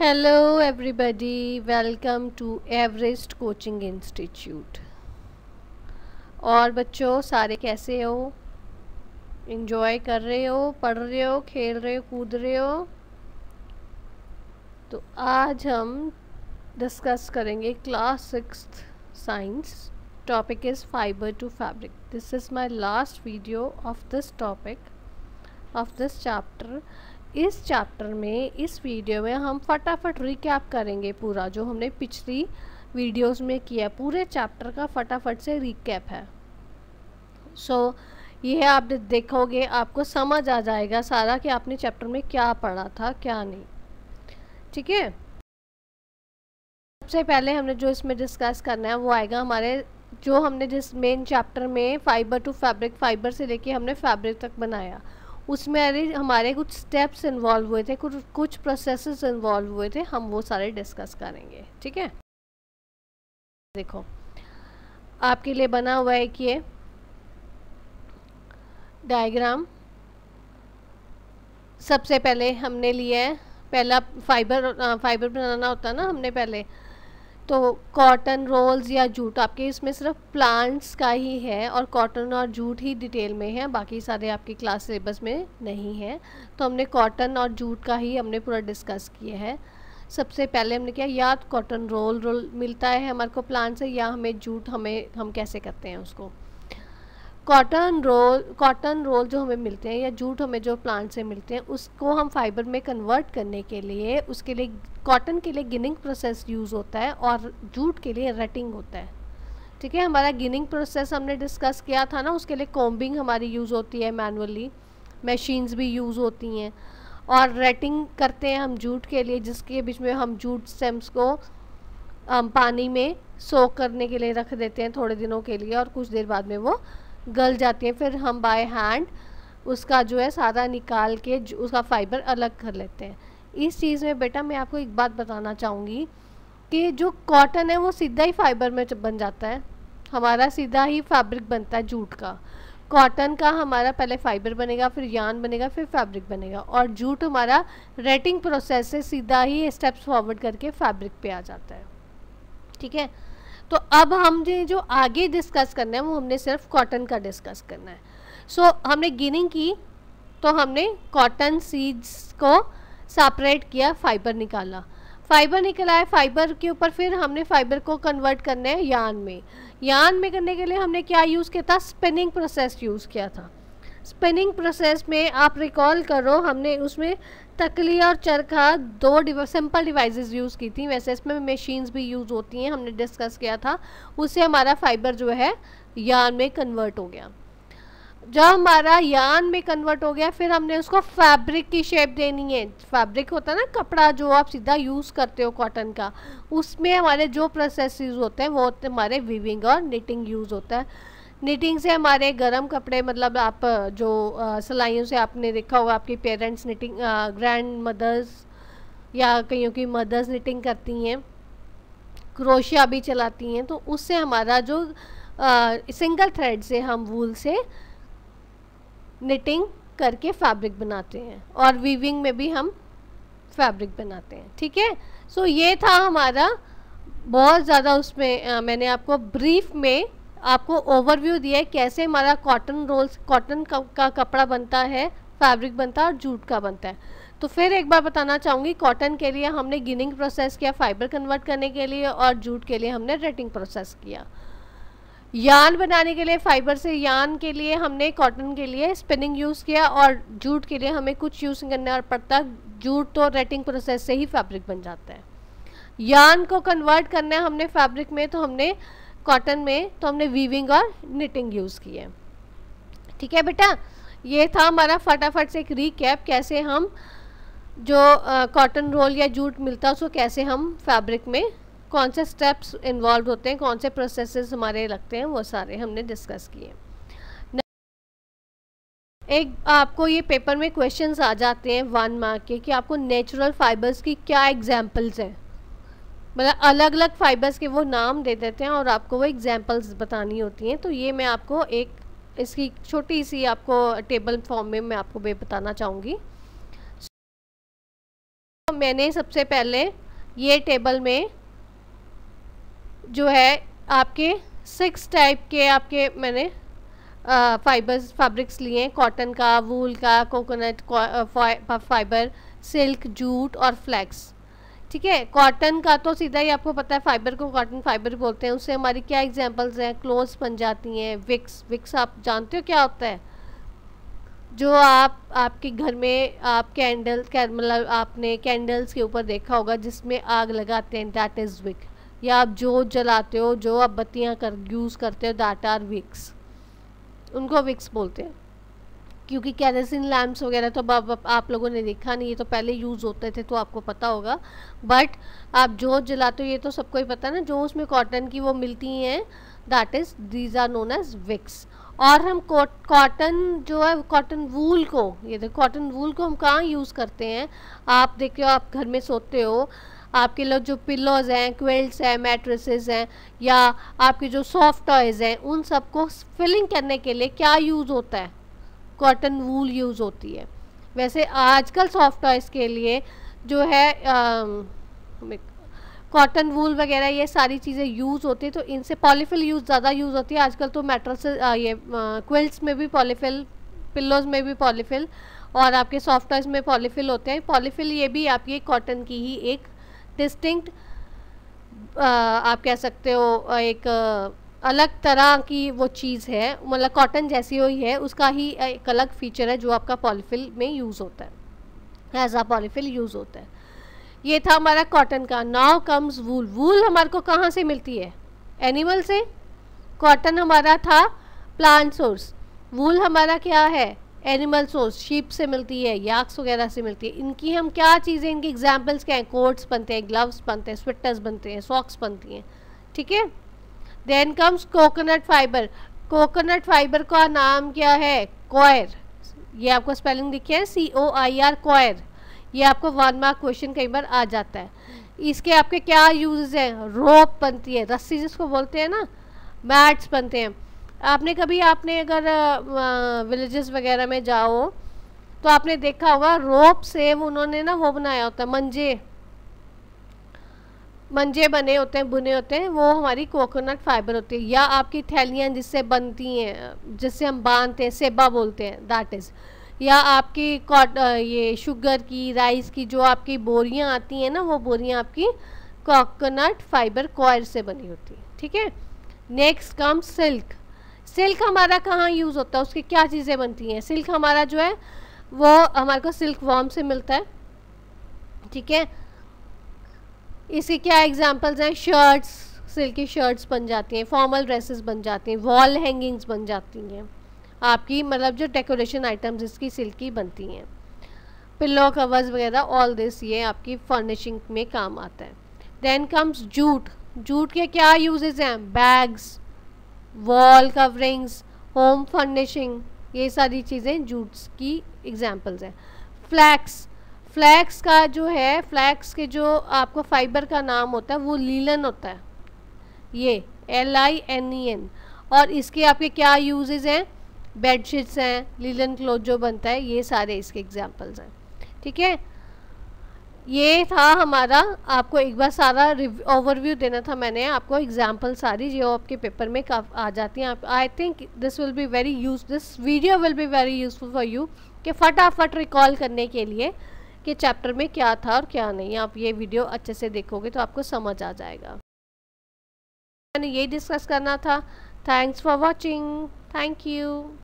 hello everybody welcome to Everest coaching institute और बच्चों सारे कैसे हो इन्जॉय कर रहे हो पढ़ रहे हो खेल रहे हो कूद रहे हो तो आज हम डिस्कस करेंगे class six science topic is fibre to fabric this is my last video of this topic of this chapter इस चैप्टर में इस वीडियो में हम फटाफट रिकैप करेंगे पूरा जो हमने पिछली वीडियोस में किया पूरे चैप्टर का फटाफट से रिकैप है सो so, यह आप देखोगे आपको समझ आ जाएगा सारा कि आपने चैप्टर में क्या पढ़ा था क्या नहीं ठीक है सबसे पहले हमने जो इसमें डिस्कस करना है वो आएगा हमारे जो हमने जिस मेन चैप्टर में फ़ाइबर टू फैब्रिक फाइबर से लेके हमने फैब्रिक तक बनाया उसमें अरे हमारे कुछ स्टेप्स इन्वॉल्व हुए थे कुछ कुछ प्रोसेस इन्वॉल्व हुए थे हम वो सारे डिस्कस करेंगे ठीक है देखो आपके लिए बना हुआ है कि ये डायग्राम सबसे पहले हमने लिया है पहला फाइबर फाइबर बनाना होता है ना हमने पहले तो कॉटन रोल्स या जूट आपके इसमें सिर्फ प्लांट्स का ही है और कॉटन और जूट ही डिटेल में है बाकी सारे आपके क्लास सिलेबस में नहीं है तो हमने कॉटन और जूट का ही हमने पूरा डिस्कस किया है सबसे पहले हमने किया या कॉटन रोल रोल मिलता है हमारे को प्लांट से या हमें जूट हमें हम कैसे करते हैं उसको कॉटन रोल कॉटन रोल जो हमें मिलते हैं या जूट हमें जो प्लांट से मिलते हैं उसको हम फाइबर में कन्वर्ट करने के लिए उसके लिए कॉटन के लिए गिनिंग प्रोसेस यूज़ होता है और जूट के लिए रटिंग होता है ठीक है हमारा गिनिंग प्रोसेस हमने डिस्कस किया था ना उसके लिए कॉम्बिंग हमारी यूज़ होती है मैनुअली मशीन्स भी यूज़ होती हैं और रेटिंग करते हैं हम जूट के लिए जिसके बीच में हम जूट सेम्स को पानी में सोख करने के लिए रख देते हैं थोड़े दिनों के लिए और कुछ देर बाद में वो गल जाती है फिर हम बाय हैंड उसका जो है सादा निकाल के उसका फाइबर अलग कर लेते हैं इस चीज़ में बेटा मैं आपको एक बात बताना चाहूँगी कि जो कॉटन है वो सीधा ही फाइबर में बन जाता है हमारा सीधा ही फैब्रिक बनता है जूट का कॉटन का हमारा पहले फाइबर बनेगा फिर यान बनेगा फिर फैब्रिक बनेगा और जूट हमारा रेटिंग प्रोसेस से सीधा ही स्टेप्स फॉरवर्ड करके फैब्रिक पे आ जाता है ठीक है तो अब हमने जो आगे डिस्कस करना है वो हमने सिर्फ कॉटन का डिस्कस करना है सो so, हमने गिनिंग की तो हमने कॉटन सीड्स को सेपरेट किया फाइबर निकाला फाइबर निकला है फाइबर के ऊपर फिर हमने फाइबर को कन्वर्ट करना है यान में यान में करने के लिए हमने क्या यूज़ किया था स्पिनिंग प्रोसेस यूज़ किया था स्पिनिंग प्रोसेस में आप रिकॉल करो हमने उसमें तकली और चरखा दो डिवा, सिंपल डिवाइसेस यूज़ की थी वैसे इसमें मशीन्स भी यूज़ होती हैं हमने डिस्कस किया था उससे हमारा फाइबर जो है यान में कन्वर्ट हो गया जब हमारा यान में कन्वर्ट हो गया फिर हमने उसको फैब्रिक की शेप देनी है फैब्रिक होता है ना कपड़ा जो आप सीधा यूज़ करते हो कॉटन का उसमें हमारे जो प्रोसेस यूज़ होते हैं वो होते हमारे वीविंग और निटिंग यूज़ होता है निटिंग से हमारे गर्म कपड़े मतलब आप जो सिलाइयों से आपने देखा होगा आपकी पेरेंट्स निटिंग ग्रैंड मदर्स या कईयों की मदर्स निटिंग करती हैं क्रोशिया भी चलाती हैं तो उससे हमारा जो आ, सिंगल थ्रेड से हम वूल से निटिंग करके फैब्रिक बनाते हैं और वीविंग में भी हम फैब्रिक बनाते हैं ठीक है सो ये था हमारा बहुत ज़्यादा उसमें आ, मैंने आपको ब्रीफ में आपको ओवरव्यू दिया है कैसे हमारा कॉटन रोल्स कॉटन का कपड़ा बनता है फैब्रिक बनता है और जूट का बनता है तो फिर एक बार बताना चाहूँगी कॉटन के लिए हमने गिनिंग प्रोसेस किया फाइबर कन्वर्ट करने के लिए और जूट के लिए हमने रेटिंग प्रोसेस किया यान बनाने के लिए फाइबर से यान के लिए हमने कॉटन के लिए स्पिनिंग यूज़ किया और जूट के लिए हमें कुछ यूज़ करना और पड़ता जूट तो रेटिंग प्रोसेस से ही फैब्रिक बन जाता है यान को कन्वर्ट करना है हमने फैब्रिक में तो हमने कॉटन में तो हमने वीविंग और निटिंग यूज़ की है ठीक है बेटा ये था हमारा फटाफट से एक रिकैप कैसे हम जो कॉटन रोल या जूट मिलता है उसको कैसे हम फैब्रिक में कौन से स्टेप्स इन्वॉल्व होते हैं कौन से प्रोसेसेस हमारे लगते हैं वो सारे हमने डिस्कस किए एक आपको ये पेपर में क्वेश्चंस आ जाते हैं वन मार्क के कि आपको नेचुरल फाइबर्स की क्या एग्जांपल्स हैं मतलब अलग अलग फाइबर्स के वो नाम दे देते हैं और आपको वो एग्जांपल्स बतानी होती हैं तो ये मैं आपको एक इसकी छोटी सी आपको टेबल फॉर्म में मैं आपको भी बताना चाहूँगी तो मैंने सबसे पहले ये टेबल में जो है आपके सिक्स टाइप के आपके मैंने फाइबर्स फैब्रिक्स लिए हैं कॉटन का वूल का कोकोनट फाइबर सिल्क जूट और फ्लैक्स ठीक है कॉटन का तो सीधा ही आपको पता है फाइबर को कॉटन फाइबर बोलते हैं उससे हमारी क्या एग्जांपल्स हैं क्लोथ्स बन जाती हैं विक्स विक्स आप जानते हो क्या होता है जो आप आपके घर में आप कैंडल मतलब आपने कैंडल्स के ऊपर देखा होगा जिसमें आग लगाते हैं दैट इज़ विक या आप जो जलाते हो जो आप बत्तियाँ कर यूज़ करते हो दैट आर विक्स उनको विक्स बोलते हैं क्योंकि कैरेसिन लैम्प्स वगैरह तो अब आप, लोगों ने देखा नहीं ये तो पहले यूज़ होते थे तो आपको पता होगा बट आप जो जलाते हो ये तो सबको ही पता ना जो उसमें कॉटन की वो मिलती हैं that is these are known as wicks और हम कॉटन जो है कॉटन वूल को ये देखो कॉटन वूल को हम कहाँ यूज़ करते हैं आप देखते हो आप घर में सोते हो आपके लोग जो पिल्लोज हैं क्वेल्ट हैं मैट्रेसेस हैं या आपके जो सॉफ्ट टॉयज़ हैं उन सबको फिलिंग करने के लिए क्या यूज़ होता है कॉटन वूल यूज़ होती है वैसे आजकल सॉफ्ट टॉयज़ के लिए जो है कॉटन वूल वगैरह ये सारी चीज़ें यूज़ होती है तो इनसे पॉलीफिल यूज़ ज़्यादा यूज़ होती है आजकल तो मेटल से आ, ये क्विल्स में भी पॉलीफिल पिल्लोज़ में भी पॉलीफिल और आपके सॉफ्ट टॉयज़ में पॉलीफिल होते हैं पॉलीफिल ये भी आपकी कॉटन की ही एक डिस्टिंक्ट आप कह सकते हो एक अलग तरह की वो चीज़ है मतलब कॉटन जैसी हुई है उसका ही एक अलग फ़ीचर है जो आपका पॉलीफिल में यूज़ होता है एज आ पॉलीफिल यूज़ होता है ये था हमारा कॉटन का नाव कम्स वूल वूल हमारे को कहाँ से मिलती है एनिमल से कॉटन हमारा था प्लांट सोर्स वूल हमारा क्या है एनिमल सोर्स शीप से मिलती है याक्स वगैरह से मिलती है इनकी हम क्या चीज़ें इनकी एग्जाम्पल्स क्या हैं कोट्स बनते हैं ग्लव्स बनते हैं स्वेटर्स बनते हैं सॉक्स बनती हैं ठीक है then comes coconut fibre coconut fibre का नाम क्या है कॉयर ये आपको स्पेलिंग लिखी है सी ओ आई आर कॉयर ये आपको वन मार्क क्वेश्चन कई बार आ जाता है इसके आपके क्या यूज हैं रोप बनती है रस्सी जिसको बोलते हैं ना मैट्स बनते हैं आपने कभी आपने अगर विलेजेस वगैरह में जाओ तो आपने देखा होगा रोप से उन्होंने ना वो बनाया होता है मंजे मंजे बने होते हैं बुने होते हैं वो हमारी कोकोनट फाइबर होती है या आपकी थैलियाँ जिससे बनती हैं जिससे हम बांधते हैं सेबा बोलते हैं दैट इज़ या आपकी कॉट ये शुगर की राइस की जो आपकी बोरियाँ आती हैं ना वो बोरियाँ आपकी कोकोनट फाइबर कॉयर से बनी होती हैं ठीक है नेक्स्ट कम सिल्क सिल्क हमारा कहाँ यूज़ होता है उसकी क्या चीज़ें बनती हैं सिल्क हमारा जो है वो हमारे को सिल्क वॉम से मिलता है ठीक है इसके क्या एग्जांपल्स हैं शर्ट्स सिल्की शर्ट्स बन जाती हैं फॉर्मल ड्रेसेस बन जाती हैं वॉल हैंगिंग्स बन जाती हैं आपकी मतलब जो डेकोरेशन आइटम्स इसकी सिल्की बनती हैं पिल्लो कवर्स वगैरह ऑल दिस ये आपकी फर्निशिंग में काम आता है देन कम्स जूट जूट के क्या यूजेज हैं bags wall coverings home furnishing ये सारी चीज़ें जूट्स की एग्ज़ाम्पल्स हैं फ्लैक्स फ्लैक्स का जो है फ्लैक्स के जो आपको फाइबर का नाम होता है वो लीलन होता है ये L I N E N और इसके आपके क्या यूजेज़ हैं बेडशीट्स हैं लीलन क्लोथ जो बनता है ये सारे इसके एग्जाम्पल्स हैं ठीक है ये था हमारा आपको एक बार सारा ओवरव्यू देना था मैंने आपको एग्जाम्पल सारी जो आपके पेपर में आ जाती हैं आप I think this will be very use this video will be very useful for you कि फटाफट रिकॉल करने के लिए कि चैप्टर में क्या था और क्या नहीं आप ये वीडियो अच्छे से देखोगे तो आपको समझ आ जाएगा मैंने यही डिस्कस करना था thanks for watching thank you